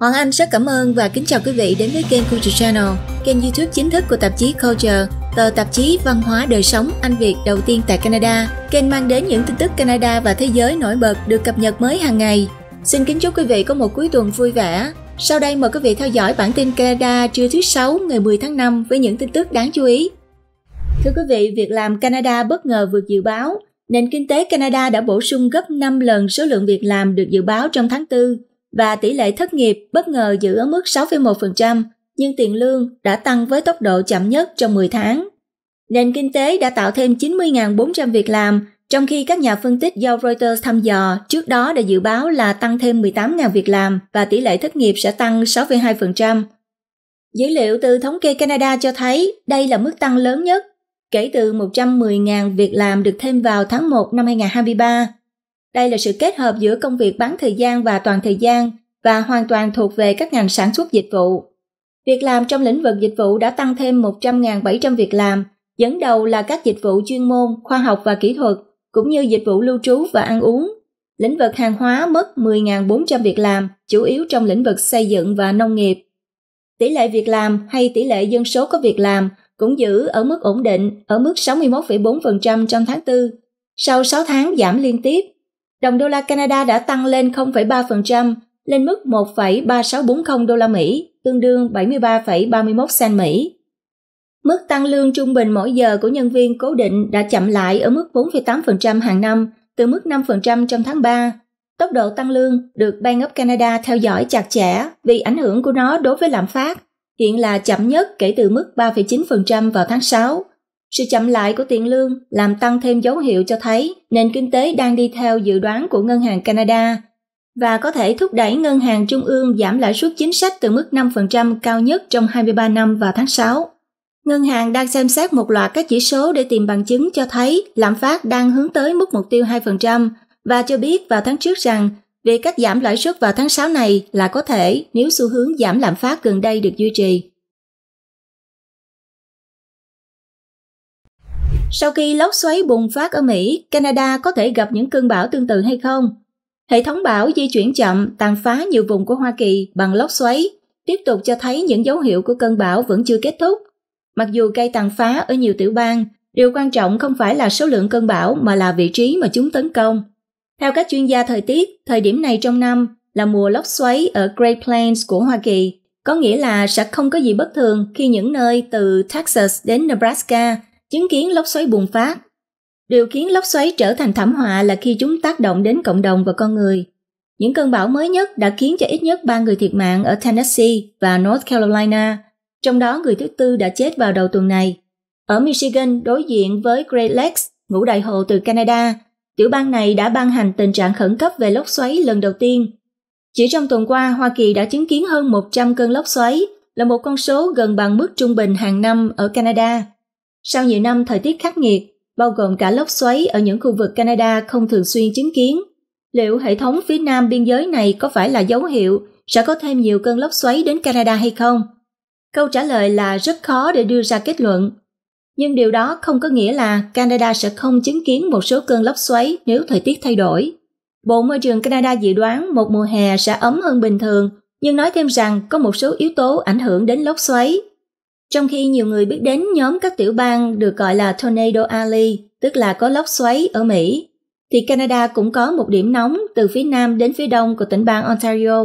Hoàng Anh rất cảm ơn và kính chào quý vị đến với kênh Culture Channel, kênh YouTube chính thức của tạp chí Culture, tờ tạp chí văn hóa đời sống Anh Việt đầu tiên tại Canada. Kênh mang đến những tin tức Canada và thế giới nổi bật được cập nhật mới hàng ngày. Xin kính chúc quý vị có một cuối tuần vui vẻ. Sau đây mời quý vị theo dõi bản tin Canada trưa thứ sáu ngày 10 tháng 5 với những tin tức đáng chú ý. Thưa quý vị, việc làm Canada bất ngờ vượt dự báo. Nền kinh tế Canada đã bổ sung gấp 5 lần số lượng việc làm được dự báo trong tháng 4 và tỷ lệ thất nghiệp bất ngờ giữ ở mức 6,1%, nhưng tiền lương đã tăng với tốc độ chậm nhất trong 10 tháng. Nền kinh tế đã tạo thêm 90.400 việc làm, trong khi các nhà phân tích do Reuters thăm dò trước đó đã dự báo là tăng thêm 18.000 việc làm và tỷ lệ thất nghiệp sẽ tăng 6,2%. Dữ liệu từ thống kê Canada cho thấy đây là mức tăng lớn nhất kể từ 110.000 việc làm được thêm vào tháng 1 năm 2023. Đây là sự kết hợp giữa công việc bán thời gian và toàn thời gian và hoàn toàn thuộc về các ngành sản xuất dịch vụ. Việc làm trong lĩnh vực dịch vụ đã tăng thêm 100.700 việc làm, dẫn đầu là các dịch vụ chuyên môn, khoa học và kỹ thuật, cũng như dịch vụ lưu trú và ăn uống. Lĩnh vực hàng hóa mất 10.400 việc làm, chủ yếu trong lĩnh vực xây dựng và nông nghiệp. Tỷ lệ việc làm hay tỷ lệ dân số có việc làm cũng giữ ở mức ổn định, ở mức 61,4% trong tháng 4, sau 6 tháng giảm liên tiếp đồng đô la Canada đã tăng lên 0,3% lên mức 1,3640 đô la Mỹ, tương đương 73,31 sen Mỹ. Mức tăng lương trung bình mỗi giờ của nhân viên cố định đã chậm lại ở mức 4,8% hàng năm từ mức 5% trong tháng 3. Tốc độ tăng lương được Bank of Canada theo dõi chặt chẽ vì ảnh hưởng của nó đối với lạm phát, hiện là chậm nhất kể từ mức 3,9% vào tháng 6 sự chậm lại của tiền lương làm tăng thêm dấu hiệu cho thấy nền kinh tế đang đi theo dự đoán của Ngân hàng Canada và có thể thúc đẩy Ngân hàng Trung ương giảm lãi suất chính sách từ mức 5% cao nhất trong 23 năm vào tháng 6. Ngân hàng đang xem xét một loạt các chỉ số để tìm bằng chứng cho thấy lạm phát đang hướng tới mức mục tiêu 2% và cho biết vào tháng trước rằng việc cắt giảm lãi suất vào tháng 6 này là có thể nếu xu hướng giảm lạm phát gần đây được duy trì. Sau khi lốc xoáy bùng phát ở Mỹ, Canada có thể gặp những cơn bão tương tự hay không? Hệ thống bão di chuyển chậm, tàn phá nhiều vùng của Hoa Kỳ bằng lốc xoáy, tiếp tục cho thấy những dấu hiệu của cơn bão vẫn chưa kết thúc. Mặc dù gây tàn phá ở nhiều tiểu bang, điều quan trọng không phải là số lượng cơn bão mà là vị trí mà chúng tấn công. Theo các chuyên gia thời tiết, thời điểm này trong năm là mùa lốc xoáy ở Great Plains của Hoa Kỳ, có nghĩa là sẽ không có gì bất thường khi những nơi từ Texas đến Nebraska chứng kiến lốc xoáy bùng phát. Điều khiến lốc xoáy trở thành thảm họa là khi chúng tác động đến cộng đồng và con người. Những cơn bão mới nhất đã khiến cho ít nhất 3 người thiệt mạng ở Tennessee và North Carolina, trong đó người thứ tư đã chết vào đầu tuần này. Ở Michigan đối diện với Great Lakes, ngũ đại hồ từ Canada, tiểu bang này đã ban hành tình trạng khẩn cấp về lốc xoáy lần đầu tiên. Chỉ trong tuần qua, Hoa Kỳ đã chứng kiến hơn 100 cơn lốc xoáy, là một con số gần bằng mức trung bình hàng năm ở Canada. Sau nhiều năm thời tiết khắc nghiệt, bao gồm cả lốc xoáy ở những khu vực Canada không thường xuyên chứng kiến, liệu hệ thống phía nam biên giới này có phải là dấu hiệu sẽ có thêm nhiều cơn lốc xoáy đến Canada hay không? Câu trả lời là rất khó để đưa ra kết luận. Nhưng điều đó không có nghĩa là Canada sẽ không chứng kiến một số cơn lốc xoáy nếu thời tiết thay đổi. Bộ Môi trường Canada dự đoán một mùa hè sẽ ấm hơn bình thường, nhưng nói thêm rằng có một số yếu tố ảnh hưởng đến lốc xoáy trong khi nhiều người biết đến nhóm các tiểu bang được gọi là Tornado Alley, tức là có lốc xoáy ở Mỹ, thì Canada cũng có một điểm nóng từ phía nam đến phía đông của tỉnh bang Ontario.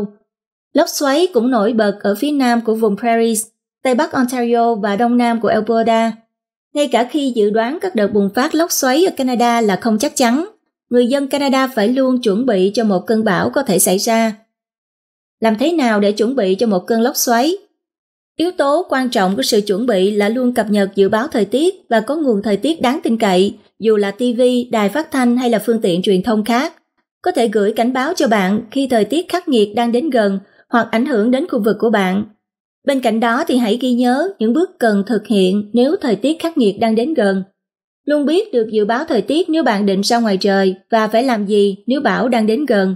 Lốc xoáy cũng nổi bật ở phía nam của vùng Prairies, tây bắc Ontario và đông nam của Alberta. Ngay cả khi dự đoán các đợt bùng phát lốc xoáy ở Canada là không chắc chắn, người dân Canada phải luôn chuẩn bị cho một cơn bão có thể xảy ra. Làm thế nào để chuẩn bị cho một cơn lốc xoáy? Yếu tố quan trọng của sự chuẩn bị là luôn cập nhật dự báo thời tiết và có nguồn thời tiết đáng tin cậy, dù là TV, đài phát thanh hay là phương tiện truyền thông khác. Có thể gửi cảnh báo cho bạn khi thời tiết khắc nghiệt đang đến gần hoặc ảnh hưởng đến khu vực của bạn. Bên cạnh đó thì hãy ghi nhớ những bước cần thực hiện nếu thời tiết khắc nghiệt đang đến gần. Luôn biết được dự báo thời tiết nếu bạn định ra ngoài trời và phải làm gì nếu bão đang đến gần,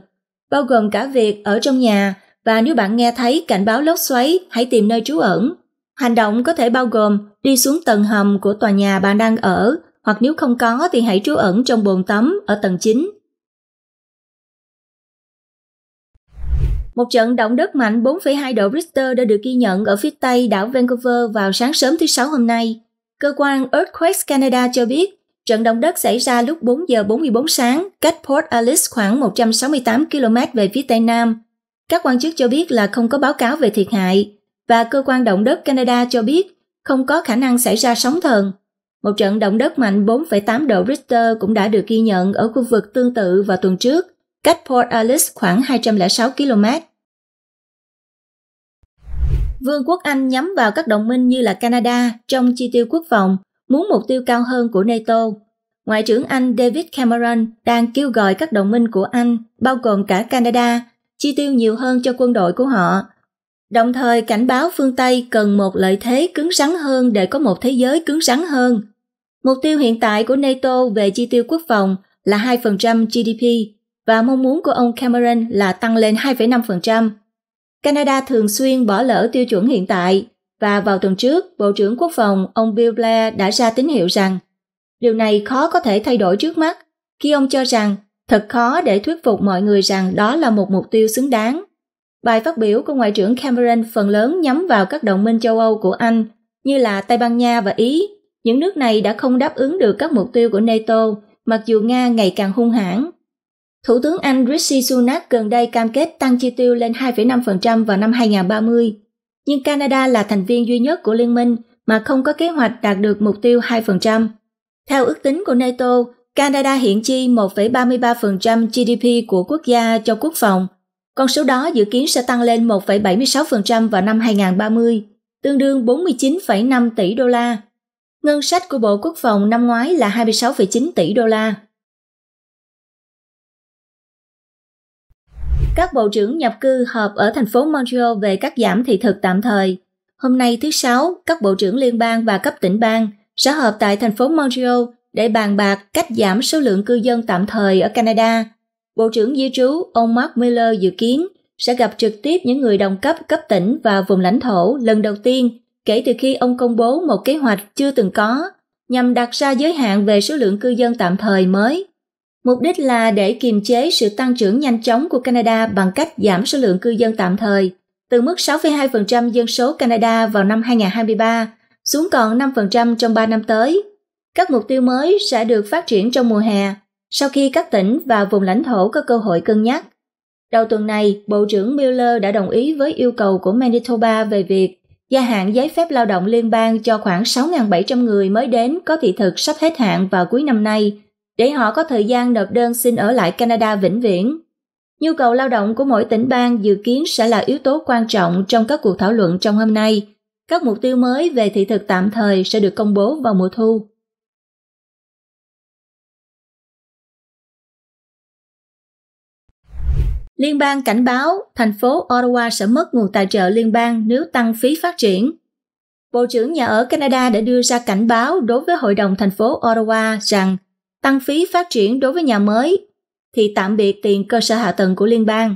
bao gồm cả việc ở trong nhà và nếu bạn nghe thấy cảnh báo lốc xoáy, hãy tìm nơi trú ẩn. Hành động có thể bao gồm đi xuống tầng hầm của tòa nhà bạn đang ở, hoặc nếu không có thì hãy trú ẩn trong bồn tắm ở tầng 9. Một trận động đất mạnh 4,2 độ Richter đã được ghi nhận ở phía tây đảo Vancouver vào sáng sớm thứ Sáu hôm nay. Cơ quan Earthquakes Canada cho biết trận động đất xảy ra lúc 4 giờ 44 sáng cách Port Alice khoảng 168 km về phía tây nam các quan chức cho biết là không có báo cáo về thiệt hại và cơ quan động đất Canada cho biết không có khả năng xảy ra sóng thần. Một trận động đất mạnh 4,8 độ Richter cũng đã được ghi nhận ở khu vực tương tự vào tuần trước, cách Port Alice khoảng 206 km. Vương quốc Anh nhắm vào các đồng minh như là Canada trong chi tiêu quốc phòng, muốn mục tiêu cao hơn của NATO. Ngoại trưởng Anh David Cameron đang kêu gọi các đồng minh của Anh, bao gồm cả Canada, chi tiêu nhiều hơn cho quân đội của họ. Đồng thời cảnh báo phương Tây cần một lợi thế cứng rắn hơn để có một thế giới cứng rắn hơn. Mục tiêu hiện tại của NATO về chi tiêu quốc phòng là 2% GDP và mong muốn của ông Cameron là tăng lên 2,5%. Canada thường xuyên bỏ lỡ tiêu chuẩn hiện tại và vào tuần trước, Bộ trưởng Quốc phòng ông Bill Blair đã ra tín hiệu rằng điều này khó có thể thay đổi trước mắt khi ông cho rằng Thật khó để thuyết phục mọi người rằng đó là một mục tiêu xứng đáng. Bài phát biểu của Ngoại trưởng Cameron phần lớn nhắm vào các đồng minh châu Âu của Anh như là Tây Ban Nha và Ý. Những nước này đã không đáp ứng được các mục tiêu của NATO mặc dù Nga ngày càng hung hãn. Thủ tướng Anh Rishi Sunak gần đây cam kết tăng chi tiêu lên 2,5% vào năm 2030, nhưng Canada là thành viên duy nhất của liên minh mà không có kế hoạch đạt được mục tiêu 2%. Theo ước tính của NATO, Canada hiện chi 1,33% GDP của quốc gia cho quốc phòng. Con số đó dự kiến sẽ tăng lên 1,76% vào năm 2030, tương đương 49,5 tỷ đô la. Ngân sách của Bộ Quốc phòng năm ngoái là 26,9 tỷ đô la. Các bộ trưởng nhập cư họp ở thành phố Montreal về cắt giảm thị thực tạm thời. Hôm nay thứ Sáu, các bộ trưởng liên bang và cấp tỉnh bang sẽ họp tại thành phố Montreal để bàn bạc cách giảm số lượng cư dân tạm thời ở Canada. Bộ trưởng di trú ông Mark Miller dự kiến sẽ gặp trực tiếp những người đồng cấp cấp tỉnh và vùng lãnh thổ lần đầu tiên kể từ khi ông công bố một kế hoạch chưa từng có nhằm đặt ra giới hạn về số lượng cư dân tạm thời mới. Mục đích là để kiềm chế sự tăng trưởng nhanh chóng của Canada bằng cách giảm số lượng cư dân tạm thời từ mức 6,2% dân số Canada vào năm 2023 xuống còn 5% trong 3 năm tới các mục tiêu mới sẽ được phát triển trong mùa hè, sau khi các tỉnh và vùng lãnh thổ có cơ hội cân nhắc. Đầu tuần này, Bộ trưởng Miller đã đồng ý với yêu cầu của Manitoba về việc gia hạn giấy phép lao động liên bang cho khoảng 6.700 người mới đến có thị thực sắp hết hạn vào cuối năm nay, để họ có thời gian nộp đơn xin ở lại Canada vĩnh viễn. Nhu cầu lao động của mỗi tỉnh bang dự kiến sẽ là yếu tố quan trọng trong các cuộc thảo luận trong hôm nay. Các mục tiêu mới về thị thực tạm thời sẽ được công bố vào mùa thu. Liên bang cảnh báo thành phố Ottawa sẽ mất nguồn tài trợ liên bang nếu tăng phí phát triển. Bộ trưởng nhà ở Canada đã đưa ra cảnh báo đối với Hội đồng thành phố Ottawa rằng tăng phí phát triển đối với nhà mới thì tạm biệt tiền cơ sở hạ tầng của liên bang.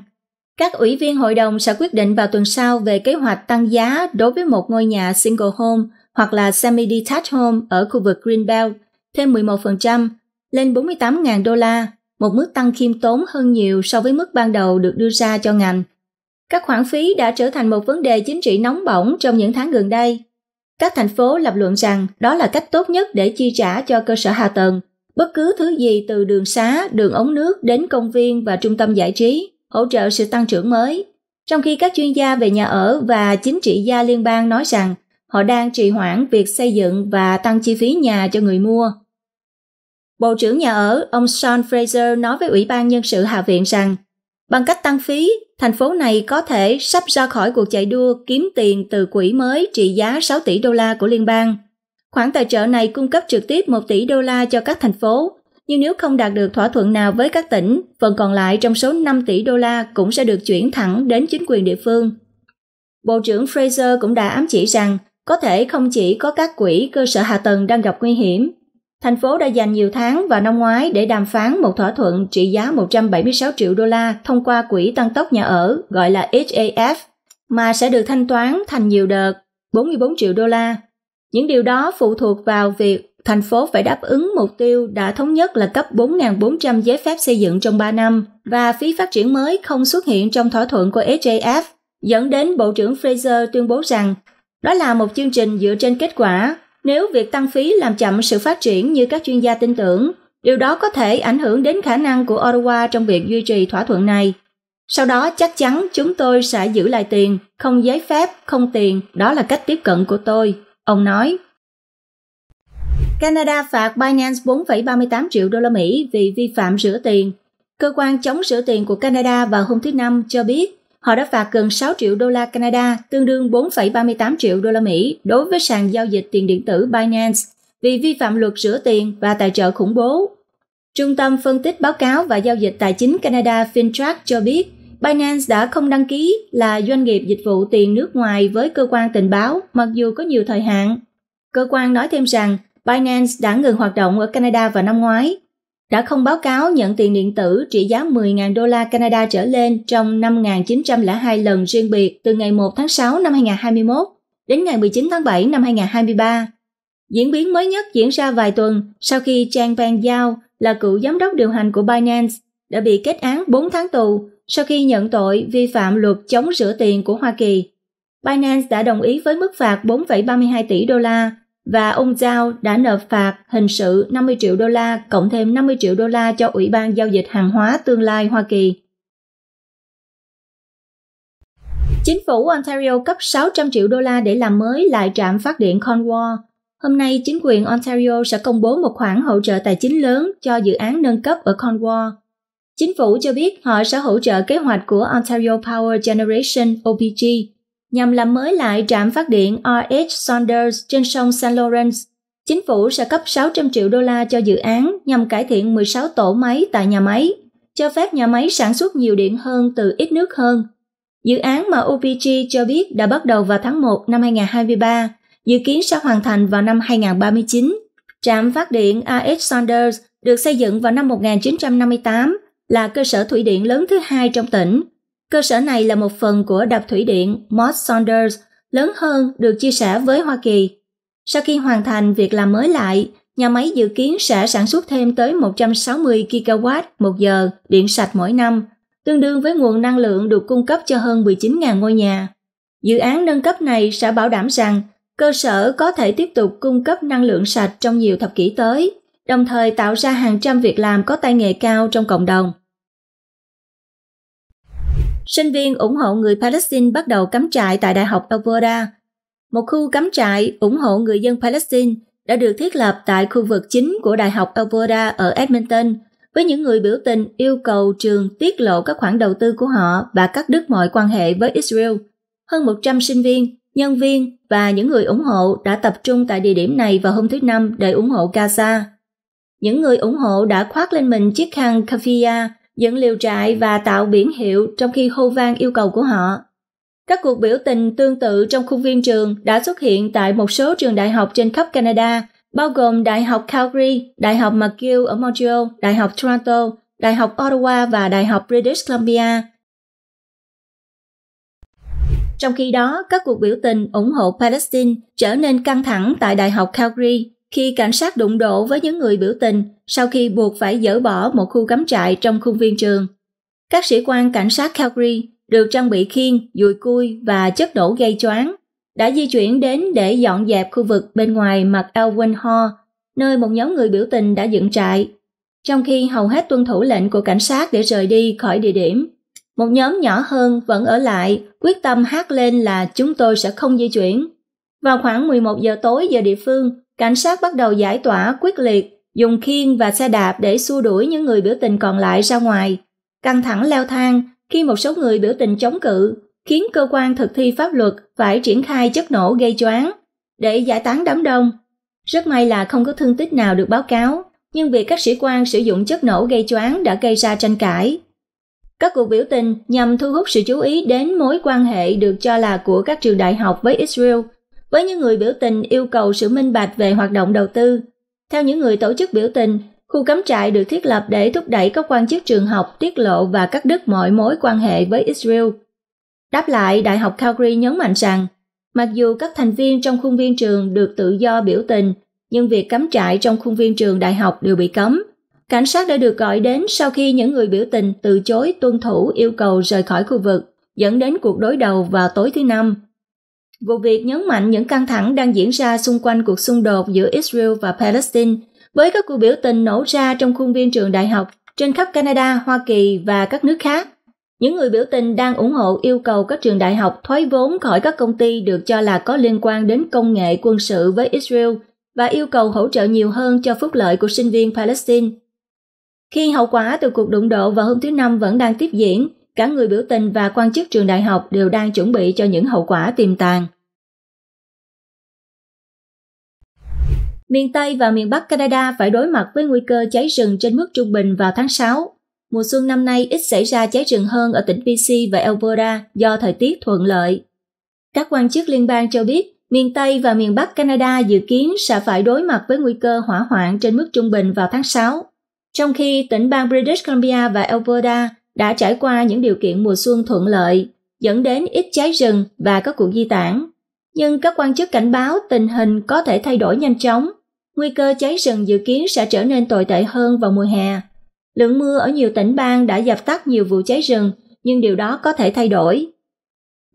Các ủy viên hội đồng sẽ quyết định vào tuần sau về kế hoạch tăng giá đối với một ngôi nhà single home hoặc là semi-detached home ở khu vực Greenbelt thêm 11%, lên 48.000 đô la một mức tăng khiêm tốn hơn nhiều so với mức ban đầu được đưa ra cho ngành. Các khoản phí đã trở thành một vấn đề chính trị nóng bỏng trong những tháng gần đây. Các thành phố lập luận rằng đó là cách tốt nhất để chi trả cho cơ sở hạ tầng, bất cứ thứ gì từ đường xá, đường ống nước đến công viên và trung tâm giải trí, hỗ trợ sự tăng trưởng mới. Trong khi các chuyên gia về nhà ở và chính trị gia liên bang nói rằng họ đang trì hoãn việc xây dựng và tăng chi phí nhà cho người mua. Bộ trưởng nhà ở, ông Sean Fraser nói với Ủy ban Nhân sự Hạ viện rằng, bằng cách tăng phí, thành phố này có thể sắp ra khỏi cuộc chạy đua kiếm tiền từ quỹ mới trị giá 6 tỷ đô la của liên bang. Khoản tài trợ này cung cấp trực tiếp 1 tỷ đô la cho các thành phố, nhưng nếu không đạt được thỏa thuận nào với các tỉnh, phần còn lại trong số 5 tỷ đô la cũng sẽ được chuyển thẳng đến chính quyền địa phương. Bộ trưởng Fraser cũng đã ám chỉ rằng có thể không chỉ có các quỹ cơ sở hạ tầng đang gặp nguy hiểm, Thành phố đã dành nhiều tháng vào năm ngoái để đàm phán một thỏa thuận trị giá 176 triệu đô la thông qua quỹ tăng tốc nhà ở gọi là HAF, mà sẽ được thanh toán thành nhiều đợt, 44 triệu đô la. Những điều đó phụ thuộc vào việc thành phố phải đáp ứng mục tiêu đã thống nhất là cấp 4.400 giấy phép xây dựng trong 3 năm và phí phát triển mới không xuất hiện trong thỏa thuận của HAF, dẫn đến Bộ trưởng Fraser tuyên bố rằng đó là một chương trình dựa trên kết quả nếu việc tăng phí làm chậm sự phát triển như các chuyên gia tin tưởng, điều đó có thể ảnh hưởng đến khả năng của Ottawa trong việc duy trì thỏa thuận này. Sau đó chắc chắn chúng tôi sẽ giữ lại tiền, không giấy phép, không tiền, đó là cách tiếp cận của tôi, ông nói. Canada phạt Binance 4,38 triệu đô la Mỹ vì vi phạm rửa tiền. Cơ quan chống rửa tiền của Canada vào hôm thứ Năm cho biết họ đã phạt gần 6 triệu đô la Canada, tương đương 4,38 triệu đô la Mỹ đối với sàn giao dịch tiền điện tử Binance vì vi phạm luật rửa tiền và tài trợ khủng bố. Trung tâm phân tích báo cáo và giao dịch tài chính Canada FinTrack cho biết, Binance đã không đăng ký là doanh nghiệp dịch vụ tiền nước ngoài với cơ quan tình báo mặc dù có nhiều thời hạn. Cơ quan nói thêm rằng Binance đã ngừng hoạt động ở Canada vào năm ngoái đã không báo cáo nhận tiền điện tử trị giá 10.000 đô la Canada trở lên trong 5.902 lần riêng biệt từ ngày 1 tháng 6 năm 2021 đến ngày 19 tháng 7 năm 2023. Diễn biến mới nhất diễn ra vài tuần sau khi Chang Peng Yao là cựu giám đốc điều hành của Binance đã bị kết án 4 tháng tù sau khi nhận tội vi phạm luật chống rửa tiền của Hoa Kỳ. Binance đã đồng ý với mức phạt 4,32 tỷ đô la và ông Zhao đã nợ phạt hình sự 50 triệu đô la cộng thêm 50 triệu đô la cho Ủy ban Giao dịch Hàng hóa Tương lai Hoa Kỳ. Chính phủ Ontario cấp 600 triệu đô la để làm mới lại trạm phát điện Cornwall. Hôm nay, chính quyền Ontario sẽ công bố một khoản hỗ trợ tài chính lớn cho dự án nâng cấp ở Cornwall. Chính phủ cho biết họ sẽ hỗ trợ kế hoạch của Ontario Power Generation OPG nhằm làm mới lại trạm phát điện Rh Saunders trên sông St. Lawrence. Chính phủ sẽ cấp 600 triệu đô la cho dự án nhằm cải thiện 16 tổ máy tại nhà máy, cho phép nhà máy sản xuất nhiều điện hơn từ ít nước hơn. Dự án mà UPG cho biết đã bắt đầu vào tháng 1 năm 2023, dự kiến sẽ hoàn thành vào năm 2039. Trạm phát điện r Saunders được xây dựng vào năm 1958 là cơ sở thủy điện lớn thứ hai trong tỉnh Cơ sở này là một phần của đập thủy điện Moss Saunders lớn hơn được chia sẻ với Hoa Kỳ. Sau khi hoàn thành việc làm mới lại, nhà máy dự kiến sẽ sản xuất thêm tới 160 gigawatt một giờ điện sạch mỗi năm, tương đương với nguồn năng lượng được cung cấp cho hơn 19.000 ngôi nhà. Dự án nâng cấp này sẽ bảo đảm rằng cơ sở có thể tiếp tục cung cấp năng lượng sạch trong nhiều thập kỷ tới, đồng thời tạo ra hàng trăm việc làm có tay nghề cao trong cộng đồng sinh viên ủng hộ người Palestine bắt đầu cắm trại tại Đại học Alberta. Một khu cắm trại ủng hộ người dân Palestine đã được thiết lập tại khu vực chính của Đại học Alberta ở Edmonton, với những người biểu tình yêu cầu trường tiết lộ các khoản đầu tư của họ và cắt đứt mọi quan hệ với Israel. Hơn 100 sinh viên, nhân viên và những người ủng hộ đã tập trung tại địa điểm này vào hôm thứ Năm để ủng hộ Gaza. Những người ủng hộ đã khoác lên mình chiếc khăn kafia dẫn liều trại và tạo biển hiệu trong khi hô vang yêu cầu của họ. Các cuộc biểu tình tương tự trong khuôn viên trường đã xuất hiện tại một số trường đại học trên khắp Canada, bao gồm Đại học Calgary, Đại học McGill ở Montreal, Đại học Toronto, Đại học Ottawa và Đại học British Columbia. Trong khi đó, các cuộc biểu tình ủng hộ Palestine trở nên căng thẳng tại Đại học Calgary khi cảnh sát đụng độ với những người biểu tình sau khi buộc phải dỡ bỏ một khu cắm trại trong khuôn viên trường. Các sĩ quan cảnh sát Calgary được trang bị khiên, dùi cui và chất nổ gây choáng, đã di chuyển đến để dọn dẹp khu vực bên ngoài mặt Elwyn Hall, nơi một nhóm người biểu tình đã dựng trại. Trong khi hầu hết tuân thủ lệnh của cảnh sát để rời đi khỏi địa điểm, một nhóm nhỏ hơn vẫn ở lại, quyết tâm hát lên là chúng tôi sẽ không di chuyển. Vào khoảng 11 giờ tối giờ địa phương, cảnh sát bắt đầu giải tỏa quyết liệt, dùng khiên và xe đạp để xua đuổi những người biểu tình còn lại ra ngoài. Căng thẳng leo thang khi một số người biểu tình chống cự, khiến cơ quan thực thi pháp luật phải triển khai chất nổ gây choáng để giải tán đám đông. Rất may là không có thương tích nào được báo cáo, nhưng việc các sĩ quan sử dụng chất nổ gây choáng đã gây ra tranh cãi. Các cuộc biểu tình nhằm thu hút sự chú ý đến mối quan hệ được cho là của các trường đại học với Israel – với những người biểu tình yêu cầu sự minh bạch về hoạt động đầu tư. Theo những người tổ chức biểu tình, khu cấm trại được thiết lập để thúc đẩy các quan chức trường học tiết lộ và cắt đứt mọi mối quan hệ với Israel. Đáp lại, Đại học Calgary nhấn mạnh rằng, mặc dù các thành viên trong khuôn viên trường được tự do biểu tình, nhưng việc cấm trại trong khuôn viên trường đại học đều bị cấm. Cảnh sát đã được gọi đến sau khi những người biểu tình từ chối tuân thủ yêu cầu rời khỏi khu vực, dẫn đến cuộc đối đầu vào tối thứ Năm. Vụ việc nhấn mạnh những căng thẳng đang diễn ra xung quanh cuộc xung đột giữa Israel và Palestine, với các cuộc biểu tình nổ ra trong khuôn viên trường đại học trên khắp Canada, Hoa Kỳ và các nước khác. Những người biểu tình đang ủng hộ yêu cầu các trường đại học thoái vốn khỏi các công ty được cho là có liên quan đến công nghệ quân sự với Israel và yêu cầu hỗ trợ nhiều hơn cho phúc lợi của sinh viên Palestine. Khi hậu quả từ cuộc đụng độ vào hôm thứ Năm vẫn đang tiếp diễn, cả người biểu tình và quan chức trường đại học đều đang chuẩn bị cho những hậu quả tiềm tàng. Miền Tây và miền Bắc Canada phải đối mặt với nguy cơ cháy rừng trên mức trung bình vào tháng 6. Mùa xuân năm nay ít xảy ra cháy rừng hơn ở tỉnh BC và Alberta do thời tiết thuận lợi. Các quan chức liên bang cho biết miền Tây và miền Bắc Canada dự kiến sẽ phải đối mặt với nguy cơ hỏa hoạn trên mức trung bình vào tháng 6, trong khi tỉnh bang British Columbia và Alberta đã trải qua những điều kiện mùa xuân thuận lợi, dẫn đến ít cháy rừng và các cuộc di tản. Nhưng các quan chức cảnh báo tình hình có thể thay đổi nhanh chóng, nguy cơ cháy rừng dự kiến sẽ trở nên tồi tệ hơn vào mùa hè. Lượng mưa ở nhiều tỉnh bang đã dập tắt nhiều vụ cháy rừng, nhưng điều đó có thể thay đổi.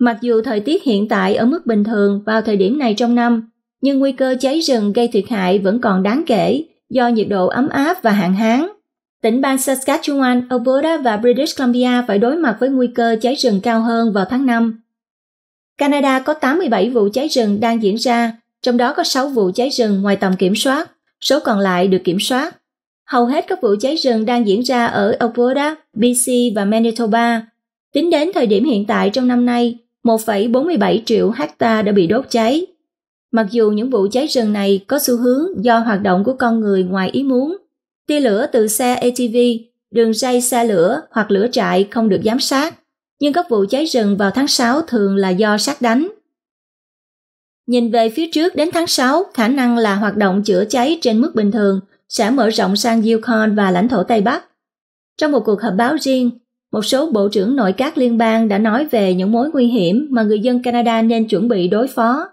Mặc dù thời tiết hiện tại ở mức bình thường vào thời điểm này trong năm, nhưng nguy cơ cháy rừng gây thiệt hại vẫn còn đáng kể do nhiệt độ ấm áp và hạn hán. Tỉnh bang Saskatchewan, Alberta và British Columbia phải đối mặt với nguy cơ cháy rừng cao hơn vào tháng 5. Canada có 87 vụ cháy rừng đang diễn ra, trong đó có 6 vụ cháy rừng ngoài tầm kiểm soát, số còn lại được kiểm soát. Hầu hết các vụ cháy rừng đang diễn ra ở Alberta, BC và Manitoba. Tính đến thời điểm hiện tại trong năm nay, 1,47 triệu hecta đã bị đốt cháy. Mặc dù những vụ cháy rừng này có xu hướng do hoạt động của con người ngoài ý muốn, Tia lửa từ xe ATV, đường dây xe lửa hoặc lửa trại không được giám sát, nhưng các vụ cháy rừng vào tháng 6 thường là do sát đánh. Nhìn về phía trước đến tháng 6, khả năng là hoạt động chữa cháy trên mức bình thường sẽ mở rộng sang Yukon và lãnh thổ Tây Bắc. Trong một cuộc họp báo riêng, một số bộ trưởng nội các liên bang đã nói về những mối nguy hiểm mà người dân Canada nên chuẩn bị đối phó.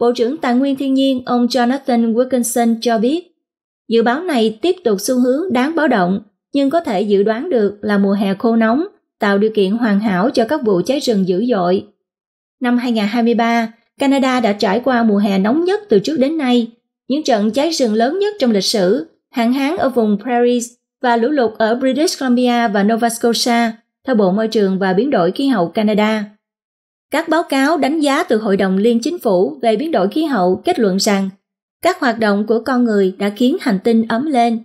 Bộ trưởng Tài nguyên Thiên nhiên ông Jonathan Wilkinson cho biết Dự báo này tiếp tục xu hướng đáng báo động, nhưng có thể dự đoán được là mùa hè khô nóng, tạo điều kiện hoàn hảo cho các vụ cháy rừng dữ dội. Năm 2023, Canada đã trải qua mùa hè nóng nhất từ trước đến nay, những trận cháy rừng lớn nhất trong lịch sử, hạn hán ở vùng Prairies và lũ lụt ở British Columbia và Nova Scotia, theo Bộ Môi trường và Biến đổi Khí hậu Canada. Các báo cáo đánh giá từ Hội đồng Liên Chính phủ về biến đổi khí hậu kết luận rằng các hoạt động của con người đã khiến hành tinh ấm lên.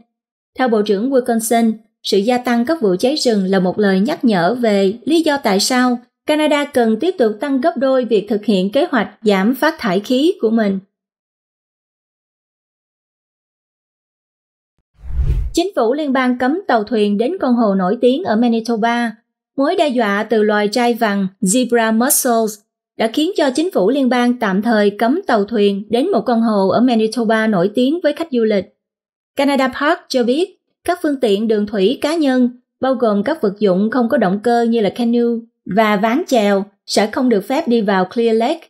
Theo Bộ trưởng Wilkinson, sự gia tăng các vụ cháy rừng là một lời nhắc nhở về lý do tại sao Canada cần tiếp tục tăng gấp đôi việc thực hiện kế hoạch giảm phát thải khí của mình. Chính phủ liên bang cấm tàu thuyền đến con hồ nổi tiếng ở Manitoba, mối đe dọa từ loài trai vàng Zebra mussels đã khiến cho chính phủ liên bang tạm thời cấm tàu thuyền đến một con hồ ở Manitoba nổi tiếng với khách du lịch. Canada Park cho biết các phương tiện đường thủy cá nhân bao gồm các vật dụng không có động cơ như là canoe và ván chèo sẽ không được phép đi vào Clear Lake.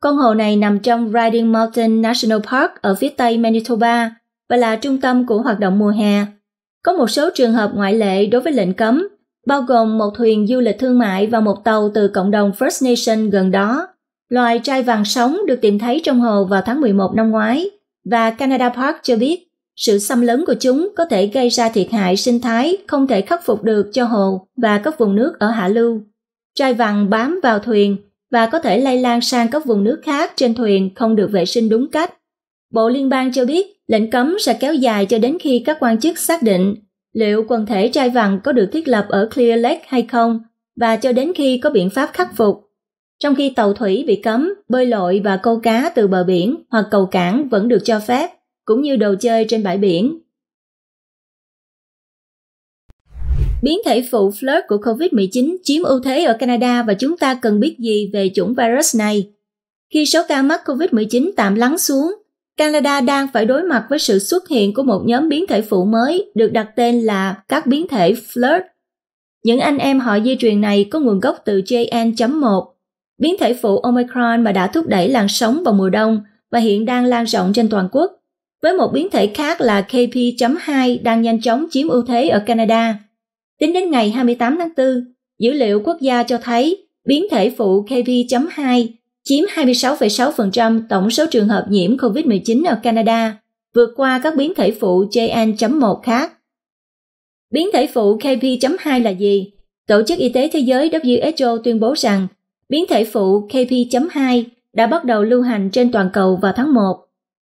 Con hồ này nằm trong Riding Mountain National Park ở phía tây Manitoba và là trung tâm của hoạt động mùa hè. Có một số trường hợp ngoại lệ đối với lệnh cấm bao gồm một thuyền du lịch thương mại và một tàu từ cộng đồng First Nation gần đó. Loài trai vàng sống được tìm thấy trong hồ vào tháng 11 năm ngoái, và Canada Park cho biết sự xâm lấn của chúng có thể gây ra thiệt hại sinh thái không thể khắc phục được cho hồ và các vùng nước ở hạ lưu. Trai vàng bám vào thuyền và có thể lây lan sang các vùng nước khác trên thuyền không được vệ sinh đúng cách. Bộ Liên bang cho biết lệnh cấm sẽ kéo dài cho đến khi các quan chức xác định liệu quần thể trai vằn có được thiết lập ở Clear Lake hay không và cho đến khi có biện pháp khắc phục. Trong khi tàu thủy bị cấm, bơi lội và câu cá từ bờ biển hoặc cầu cảng vẫn được cho phép, cũng như đồ chơi trên bãi biển. Biến thể phụ flirt của COVID-19 chiếm ưu thế ở Canada và chúng ta cần biết gì về chủng virus này. Khi số ca mắc COVID-19 tạm lắng xuống, Canada đang phải đối mặt với sự xuất hiện của một nhóm biến thể phụ mới được đặt tên là các biến thể FLIRT. Những anh em họ di truyền này có nguồn gốc từ JN.1, biến thể phụ Omicron mà đã thúc đẩy làn sóng vào mùa đông và hiện đang lan rộng trên toàn quốc, với một biến thể khác là KP.2 đang nhanh chóng chiếm ưu thế ở Canada. Tính đến ngày 28 tháng 4, dữ liệu quốc gia cho thấy biến thể phụ KP.2 chiếm 26,6% tổng số trường hợp nhiễm COVID-19 ở Canada, vượt qua các biến thể phụ JN.1 khác. Biến thể phụ KP.2 là gì? Tổ chức Y tế Thế giới WHO tuyên bố rằng biến thể phụ KP.2 đã bắt đầu lưu hành trên toàn cầu vào tháng 1.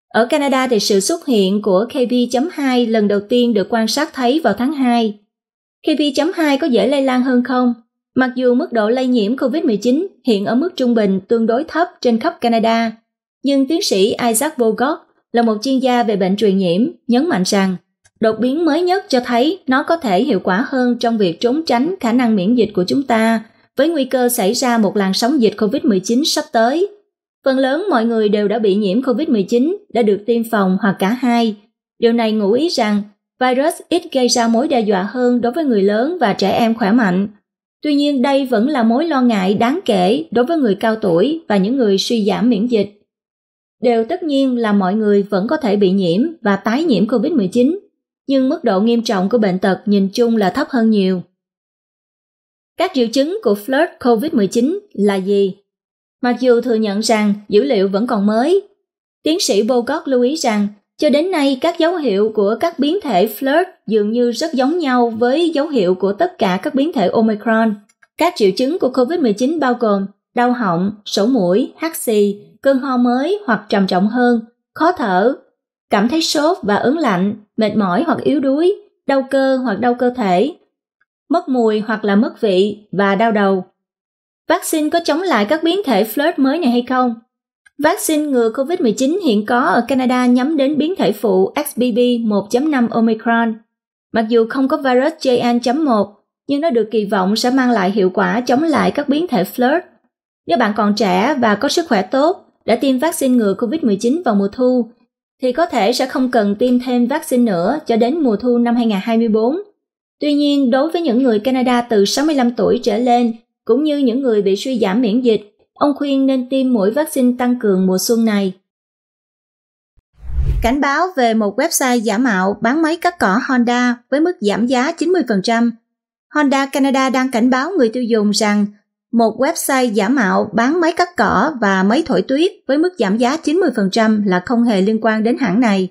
Ở Canada thì sự xuất hiện của KP.2 lần đầu tiên được quan sát thấy vào tháng 2. KP.2 có dễ lây lan hơn không? Mặc dù mức độ lây nhiễm COVID-19 hiện ở mức trung bình tương đối thấp trên khắp Canada, nhưng tiến sĩ Isaac Bogart là một chuyên gia về bệnh truyền nhiễm, nhấn mạnh rằng đột biến mới nhất cho thấy nó có thể hiệu quả hơn trong việc trốn tránh khả năng miễn dịch của chúng ta với nguy cơ xảy ra một làn sóng dịch COVID-19 sắp tới. Phần lớn mọi người đều đã bị nhiễm COVID-19, đã được tiêm phòng hoặc cả hai. Điều này ngụ ý rằng virus ít gây ra mối đe dọa hơn đối với người lớn và trẻ em khỏe mạnh Tuy nhiên đây vẫn là mối lo ngại đáng kể đối với người cao tuổi và những người suy giảm miễn dịch. đều tất nhiên là mọi người vẫn có thể bị nhiễm và tái nhiễm COVID-19, nhưng mức độ nghiêm trọng của bệnh tật nhìn chung là thấp hơn nhiều. Các triệu chứng của flirt COVID-19 là gì? Mặc dù thừa nhận rằng dữ liệu vẫn còn mới, tiến sĩ Bogart lưu ý rằng cho đến nay, các dấu hiệu của các biến thể FLIRT e dường như rất giống nhau với dấu hiệu của tất cả các biến thể Omicron. Các triệu chứng của COVID-19 bao gồm đau họng, sổ mũi, hắt xì, cơn ho mới hoặc trầm trọng hơn, khó thở, cảm thấy sốt và ớn lạnh, mệt mỏi hoặc yếu đuối, đau cơ hoặc đau cơ thể, mất mùi hoặc là mất vị và đau đầu. Vaccine có chống lại các biến thể FLIRT e mới này hay không? Vaccine ngừa COVID-19 hiện có ở Canada nhắm đến biến thể phụ XBB 1.5 Omicron. Mặc dù không có virus JN.1, nhưng nó được kỳ vọng sẽ mang lại hiệu quả chống lại các biến thể flirt. E Nếu bạn còn trẻ và có sức khỏe tốt, đã tiêm vaccine ngừa COVID-19 vào mùa thu, thì có thể sẽ không cần tiêm thêm vaccine nữa cho đến mùa thu năm 2024. Tuy nhiên, đối với những người Canada từ 65 tuổi trở lên, cũng như những người bị suy giảm miễn dịch, Ông khuyên nên tiêm mũi vaccine tăng cường mùa xuân này. Cảnh báo về một website giả mạo bán máy cắt cỏ Honda với mức giảm giá 90%. Honda Canada đang cảnh báo người tiêu dùng rằng một website giả mạo bán máy cắt cỏ và máy thổi tuyết với mức giảm giá 90% là không hề liên quan đến hãng này.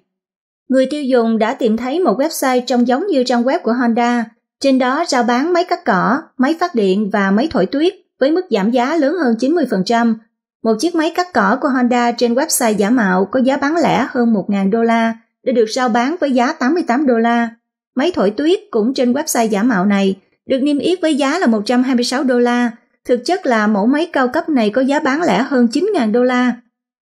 Người tiêu dùng đã tìm thấy một website trông giống như trang web của Honda, trên đó rao bán máy cắt cỏ, máy phát điện và máy thổi tuyết với mức giảm giá lớn hơn 90%. Một chiếc máy cắt cỏ của Honda trên website giả mạo có giá bán lẻ hơn 1.000 đô la đã được rao bán với giá 88 đô la. Máy thổi tuyết cũng trên website giả mạo này được niêm yết với giá là 126 đô la. Thực chất là mẫu máy cao cấp này có giá bán lẻ hơn 9.000 đô la.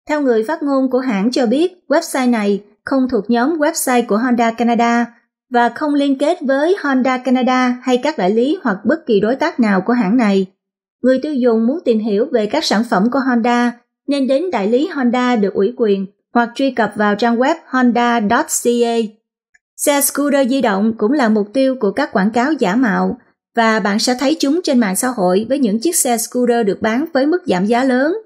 Theo người phát ngôn của hãng cho biết, website này không thuộc nhóm website của Honda Canada và không liên kết với Honda Canada hay các đại lý hoặc bất kỳ đối tác nào của hãng này người tiêu dùng muốn tìm hiểu về các sản phẩm của Honda nên đến đại lý Honda được ủy quyền hoặc truy cập vào trang web honda.ca. Xe scooter di động cũng là mục tiêu của các quảng cáo giả mạo và bạn sẽ thấy chúng trên mạng xã hội với những chiếc xe scooter được bán với mức giảm giá lớn.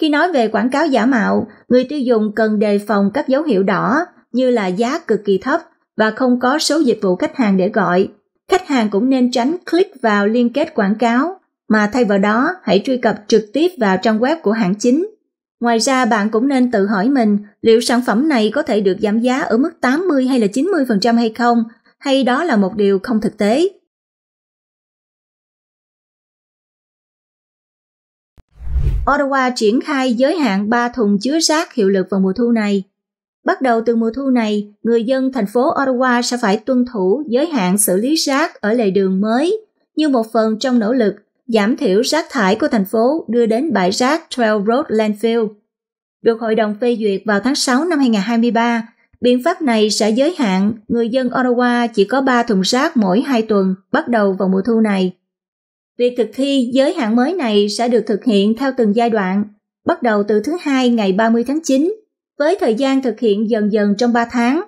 Khi nói về quảng cáo giả mạo, người tiêu dùng cần đề phòng các dấu hiệu đỏ như là giá cực kỳ thấp và không có số dịch vụ khách hàng để gọi. Khách hàng cũng nên tránh click vào liên kết quảng cáo mà thay vào đó hãy truy cập trực tiếp vào trang web của hãng chính. Ngoài ra bạn cũng nên tự hỏi mình liệu sản phẩm này có thể được giảm giá ở mức 80 hay là 90% hay không, hay đó là một điều không thực tế. Ottawa triển khai giới hạn 3 thùng chứa rác hiệu lực vào mùa thu này. Bắt đầu từ mùa thu này, người dân thành phố Ottawa sẽ phải tuân thủ giới hạn xử lý rác ở lề đường mới như một phần trong nỗ lực giảm thiểu rác thải của thành phố đưa đến bãi rác Trail Road Landfill. Được hội đồng phê duyệt vào tháng 6 năm 2023, biện pháp này sẽ giới hạn người dân Ottawa chỉ có 3 thùng rác mỗi 2 tuần bắt đầu vào mùa thu này. Việc thực thi giới hạn mới này sẽ được thực hiện theo từng giai đoạn, bắt đầu từ thứ hai ngày 30 tháng 9, với thời gian thực hiện dần dần trong 3 tháng.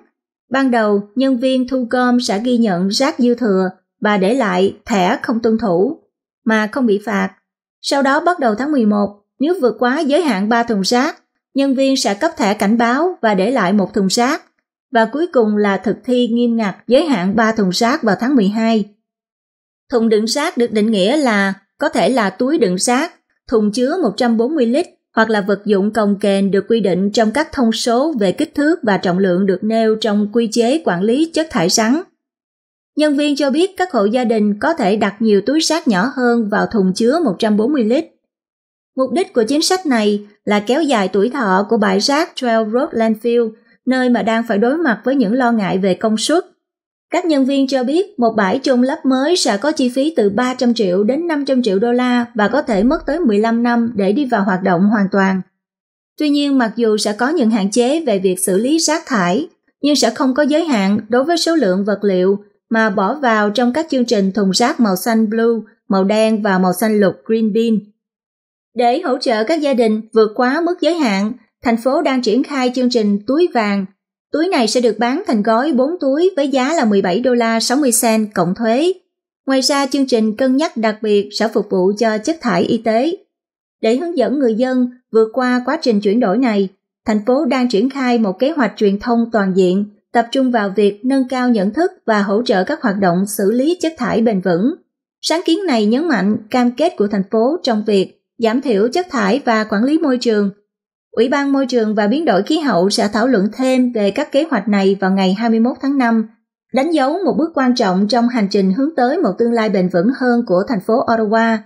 Ban đầu, nhân viên thu gom sẽ ghi nhận rác dư thừa và để lại thẻ không tuân thủ mà không bị phạt. Sau đó bắt đầu tháng 11, nếu vượt quá giới hạn 3 thùng rác, nhân viên sẽ cấp thẻ cảnh báo và để lại một thùng rác. Và cuối cùng là thực thi nghiêm ngặt giới hạn 3 thùng rác vào tháng 12. Thùng đựng rác được định nghĩa là có thể là túi đựng rác, thùng chứa 140 lít hoặc là vật dụng cồng kềnh được quy định trong các thông số về kích thước và trọng lượng được nêu trong quy chế quản lý chất thải rắn. Nhân viên cho biết các hộ gia đình có thể đặt nhiều túi rác nhỏ hơn vào thùng chứa 140 lít. Mục đích của chính sách này là kéo dài tuổi thọ của bãi rác Trail Road Landfill, nơi mà đang phải đối mặt với những lo ngại về công suất. Các nhân viên cho biết một bãi chôn lấp mới sẽ có chi phí từ 300 triệu đến 500 triệu đô la và có thể mất tới 15 năm để đi vào hoạt động hoàn toàn. Tuy nhiên, mặc dù sẽ có những hạn chế về việc xử lý rác thải, nhưng sẽ không có giới hạn đối với số lượng vật liệu mà bỏ vào trong các chương trình thùng rác màu xanh blue, màu đen và màu xanh lục green bin. Để hỗ trợ các gia đình vượt quá mức giới hạn, thành phố đang triển khai chương trình túi vàng. Túi này sẽ được bán thành gói 4 túi với giá là 17 đô la 60 cent cộng thuế. Ngoài ra chương trình cân nhắc đặc biệt sẽ phục vụ cho chất thải y tế. Để hướng dẫn người dân vượt qua quá trình chuyển đổi này, thành phố đang triển khai một kế hoạch truyền thông toàn diện tập trung vào việc nâng cao nhận thức và hỗ trợ các hoạt động xử lý chất thải bền vững. Sáng kiến này nhấn mạnh cam kết của thành phố trong việc giảm thiểu chất thải và quản lý môi trường. Ủy ban Môi trường và Biến đổi Khí hậu sẽ thảo luận thêm về các kế hoạch này vào ngày 21 tháng 5, đánh dấu một bước quan trọng trong hành trình hướng tới một tương lai bền vững hơn của thành phố Ottawa.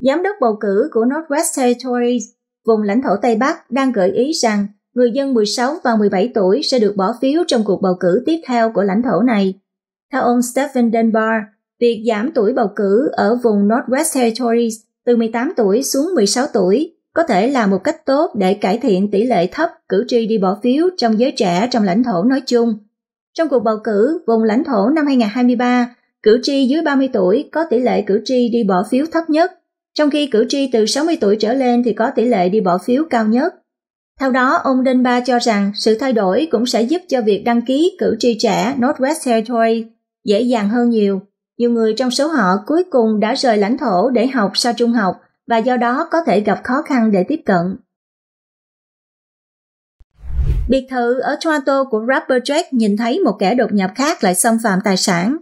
Giám đốc bầu cử của Northwest Territories, vùng lãnh thổ Tây Bắc, đang gợi ý rằng người dân 16 và 17 tuổi sẽ được bỏ phiếu trong cuộc bầu cử tiếp theo của lãnh thổ này. Theo ông Stephen Dunbar, việc giảm tuổi bầu cử ở vùng Northwest Territories từ 18 tuổi xuống 16 tuổi có thể là một cách tốt để cải thiện tỷ lệ thấp cử tri đi bỏ phiếu trong giới trẻ trong lãnh thổ nói chung. Trong cuộc bầu cử vùng lãnh thổ năm 2023, cử tri dưới 30 tuổi có tỷ lệ cử tri đi bỏ phiếu thấp nhất, trong khi cử tri từ 60 tuổi trở lên thì có tỷ lệ đi bỏ phiếu cao nhất. Theo đó, ông Denba cho rằng sự thay đổi cũng sẽ giúp cho việc đăng ký cử tri trẻ Northwest Territory dễ dàng hơn nhiều. Nhiều người trong số họ cuối cùng đã rời lãnh thổ để học sau trung học và do đó có thể gặp khó khăn để tiếp cận. Biệt thự ở Toronto của rapper Drake nhìn thấy một kẻ đột nhập khác lại xâm phạm tài sản.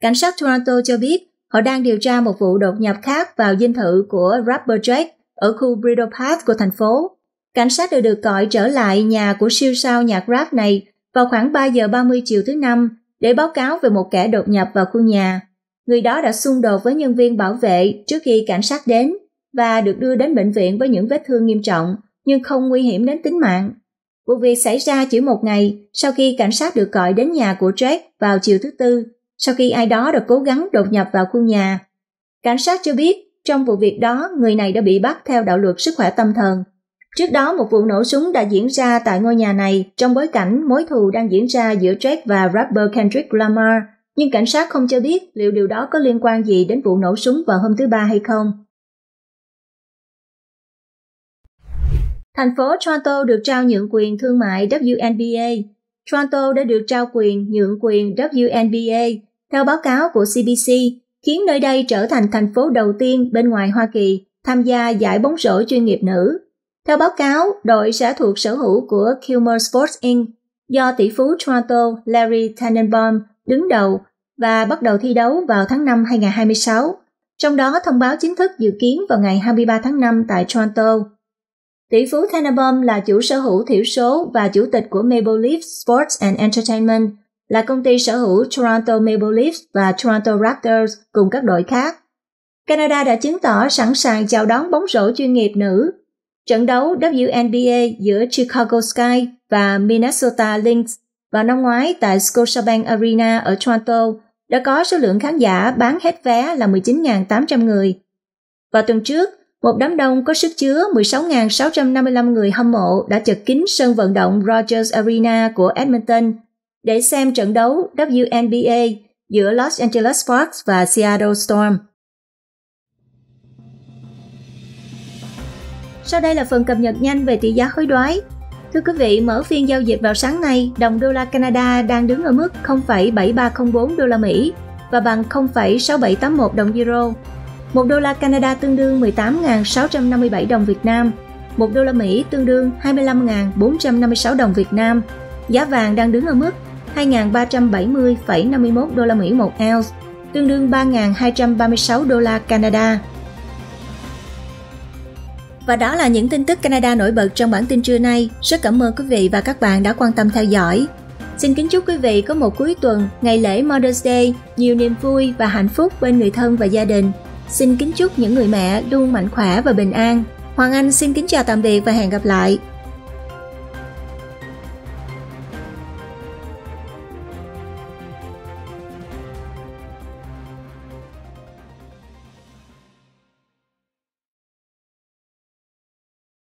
Cảnh sát Toronto cho biết họ đang điều tra một vụ đột nhập khác vào dinh thự của rapper Drake ở khu Bridal Path của thành phố Cảnh sát đã được gọi trở lại nhà của siêu sao nhạc rap này vào khoảng 3 giờ 30 chiều thứ năm để báo cáo về một kẻ đột nhập vào khu nhà. Người đó đã xung đột với nhân viên bảo vệ trước khi cảnh sát đến và được đưa đến bệnh viện với những vết thương nghiêm trọng nhưng không nguy hiểm đến tính mạng. Vụ việc xảy ra chỉ một ngày sau khi cảnh sát được gọi đến nhà của Jack vào chiều thứ tư, sau khi ai đó đã cố gắng đột nhập vào khu nhà. Cảnh sát cho biết trong vụ việc đó người này đã bị bắt theo đạo luật sức khỏe tâm thần Trước đó, một vụ nổ súng đã diễn ra tại ngôi nhà này trong bối cảnh mối thù đang diễn ra giữa Drake và rapper Kendrick Lamar, nhưng cảnh sát không cho biết liệu điều đó có liên quan gì đến vụ nổ súng vào hôm thứ Ba hay không. Thành phố Toronto được trao nhượng quyền thương mại WNBA. Toronto đã được trao quyền nhượng quyền WNBA theo báo cáo của CBC, khiến nơi đây trở thành thành phố đầu tiên bên ngoài Hoa Kỳ tham gia giải bóng rổ chuyên nghiệp nữ theo báo cáo, đội sẽ thuộc sở hữu của Kilmer Sports Inc. do tỷ phú Toronto Larry Tannenbaum đứng đầu và bắt đầu thi đấu vào tháng 5 2026, trong đó thông báo chính thức dự kiến vào ngày 23 tháng 5 tại Toronto. Tỷ phú Tannenbaum là chủ sở hữu thiểu số và chủ tịch của Maple Leaf Sports and Entertainment, là công ty sở hữu Toronto Maple Leafs và Toronto Raptors cùng các đội khác. Canada đã chứng tỏ sẵn sàng chào đón bóng rổ chuyên nghiệp nữ Trận đấu WNBA giữa Chicago Sky và Minnesota Lynx vào năm ngoái tại Scotiabank Arena ở Toronto đã có số lượng khán giả bán hết vé là 19.800 người. Vào tuần trước, một đám đông có sức chứa 16.655 người hâm mộ đã chật kín sân vận động Rogers Arena của Edmonton để xem trận đấu WNBA giữa Los Angeles Sparks và Seattle Storm. Sau đây là phần cập nhật nhanh về tỷ giá hối đoái. Thưa quý vị, mở phiên giao dịch vào sáng nay, đồng đô la Canada đang đứng ở mức 0,7304 đô la Mỹ và bằng 0,6781 đồng euro. 1 đô la Canada tương đương 18.657 đồng Việt Nam, 1 đô la Mỹ tương đương 25.456 đồng Việt Nam. Giá vàng đang đứng ở mức 2.370,51 đô la Mỹ một ounce, tương đương 3.236 đô la Canada. Và đó là những tin tức Canada nổi bật trong bản tin trưa nay. Rất cảm ơn quý vị và các bạn đã quan tâm theo dõi. Xin kính chúc quý vị có một cuối tuần, ngày lễ Mother's Day, nhiều niềm vui và hạnh phúc bên người thân và gia đình. Xin kính chúc những người mẹ luôn mạnh khỏe và bình an. Hoàng Anh xin kính chào tạm biệt và hẹn gặp lại.